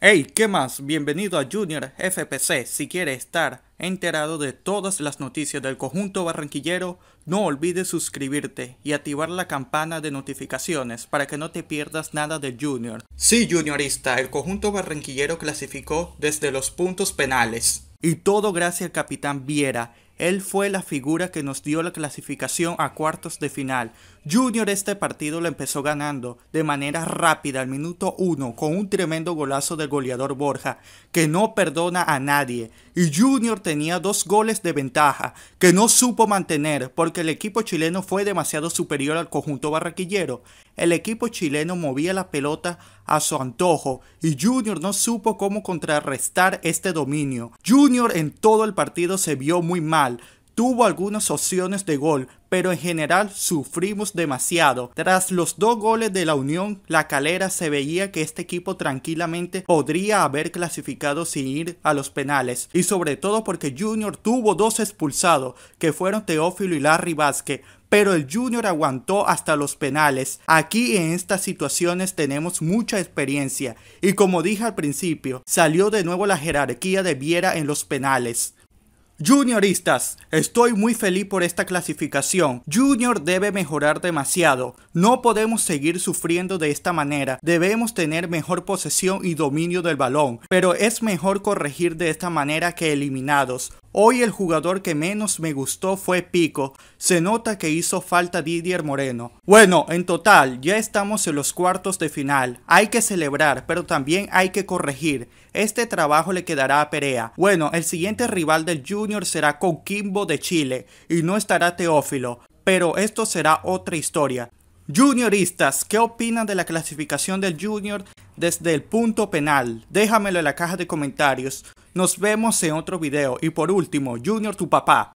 Hey, ¿qué más? Bienvenido a Junior FPC. Si quieres estar enterado de todas las noticias del conjunto barranquillero, no olvides suscribirte y activar la campana de notificaciones para que no te pierdas nada de Junior. Sí, Juniorista, el conjunto barranquillero clasificó desde los puntos penales. Y todo gracias al capitán Viera, él fue la figura que nos dio la clasificación a cuartos de final. Junior este partido lo empezó ganando de manera rápida al minuto 1 con un tremendo golazo del goleador Borja, que no perdona a nadie. Y Junior tenía dos goles de ventaja, que no supo mantener porque el equipo chileno fue demasiado superior al conjunto barraquillero. El equipo chileno movía la pelota a su antojo y Junior no supo cómo contrarrestar este dominio. Junior en todo el partido se vio muy mal tuvo algunas opciones de gol, pero en general sufrimos demasiado. Tras los dos goles de la Unión, la calera se veía que este equipo tranquilamente podría haber clasificado sin ir a los penales, y sobre todo porque Junior tuvo dos expulsados, que fueron Teófilo y Larry Vázquez, pero el Junior aguantó hasta los penales. Aquí en estas situaciones tenemos mucha experiencia y como dije al principio, salió de nuevo la jerarquía de Viera en los penales. Junioristas, estoy muy feliz por esta clasificación. Junior debe mejorar demasiado. No podemos seguir sufriendo de esta manera. Debemos tener mejor posesión y dominio del balón. Pero es mejor corregir de esta manera que eliminados. Hoy el jugador que menos me gustó fue Pico, se nota que hizo falta Didier Moreno. Bueno, en total, ya estamos en los cuartos de final, hay que celebrar, pero también hay que corregir, este trabajo le quedará a Perea. Bueno, el siguiente rival del Junior será Coquimbo de Chile, y no estará Teófilo, pero esto será otra historia. Junioristas, ¿qué opinan de la clasificación del junior desde el punto penal? Déjamelo en la caja de comentarios. Nos vemos en otro video. Y por último, Junior, tu papá.